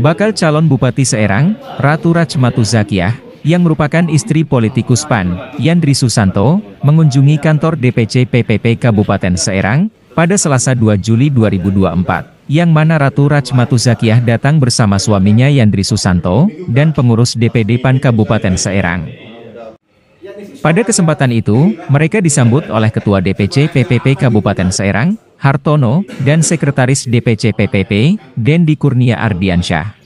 Bakal calon Bupati Seerang, Ratu Rajmatu Zakiah, yang merupakan istri politikus PAN, Yandri Susanto, mengunjungi kantor DPC PPP Kabupaten Seerang, pada Selasa 2 Juli 2024, yang mana Ratu Rajmatu Zakiah datang bersama suaminya Yandri Susanto, dan pengurus DPD PAN Kabupaten Seerang. Pada kesempatan itu, mereka disambut oleh Ketua DPC PPP Kabupaten Serang, Hartono, dan Sekretaris DPC PPP, Dendi Kurnia Ardiansyah.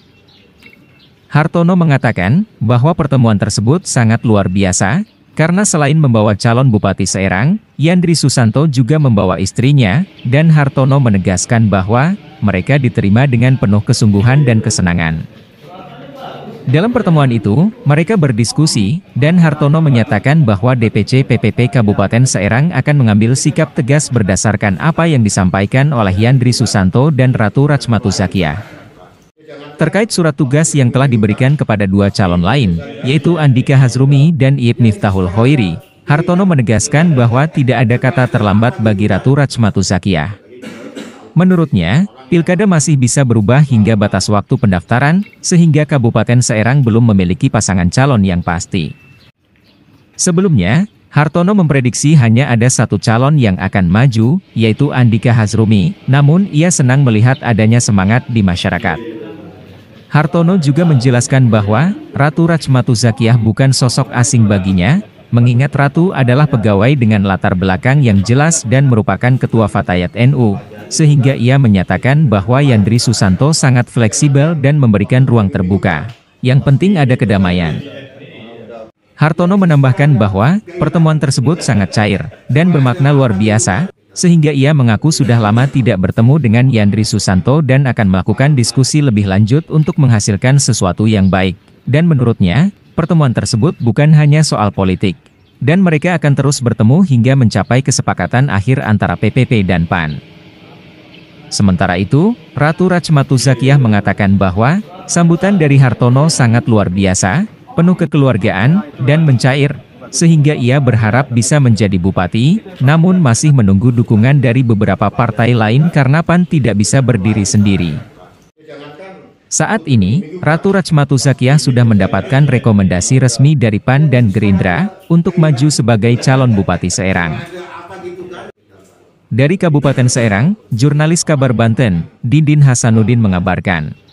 Hartono mengatakan bahwa pertemuan tersebut sangat luar biasa, karena selain membawa calon Bupati Serang, Yandri Susanto juga membawa istrinya, dan Hartono menegaskan bahwa mereka diterima dengan penuh kesungguhan dan kesenangan. Dalam pertemuan itu, mereka berdiskusi, dan Hartono menyatakan bahwa DPC PPP Kabupaten Serang akan mengambil sikap tegas berdasarkan apa yang disampaikan oleh Yandri Susanto dan Ratu Rajmatu Zakia. Terkait surat tugas yang telah diberikan kepada dua calon lain, yaitu Andika Hazrumi dan Iyib Nif'tahul Hoiri, Hartono menegaskan bahwa tidak ada kata terlambat bagi Ratu Rajmatu Zakia. Menurutnya, Pilkada masih bisa berubah hingga batas waktu pendaftaran, sehingga Kabupaten Serang belum memiliki pasangan calon yang pasti. Sebelumnya, Hartono memprediksi hanya ada satu calon yang akan maju, yaitu Andika Hazrumi, namun ia senang melihat adanya semangat di masyarakat. Hartono juga menjelaskan bahwa Ratu Rachmatu Zakiah bukan sosok asing baginya, mengingat Ratu adalah pegawai dengan latar belakang yang jelas dan merupakan ketua Fatayat NU, sehingga ia menyatakan bahwa Yandri Susanto sangat fleksibel dan memberikan ruang terbuka. Yang penting ada kedamaian. Hartono menambahkan bahwa pertemuan tersebut sangat cair dan bermakna luar biasa, sehingga ia mengaku sudah lama tidak bertemu dengan Yandri Susanto dan akan melakukan diskusi lebih lanjut untuk menghasilkan sesuatu yang baik. Dan menurutnya, pertemuan tersebut bukan hanya soal politik, dan mereka akan terus bertemu hingga mencapai kesepakatan akhir antara PPP dan PAN. Sementara itu, Ratu Rajmatu Zakiah mengatakan bahwa, sambutan dari Hartono sangat luar biasa, penuh kekeluargaan, dan mencair, sehingga ia berharap bisa menjadi bupati, namun masih menunggu dukungan dari beberapa partai lain karena PAN tidak bisa berdiri sendiri. Saat ini, Ratu Rajmatu Zakiah sudah mendapatkan rekomendasi resmi dari PAN dan Gerindra untuk maju sebagai calon bupati Serang. Dari Kabupaten Serang, jurnalis kabar Banten, Didin Hasanuddin mengabarkan.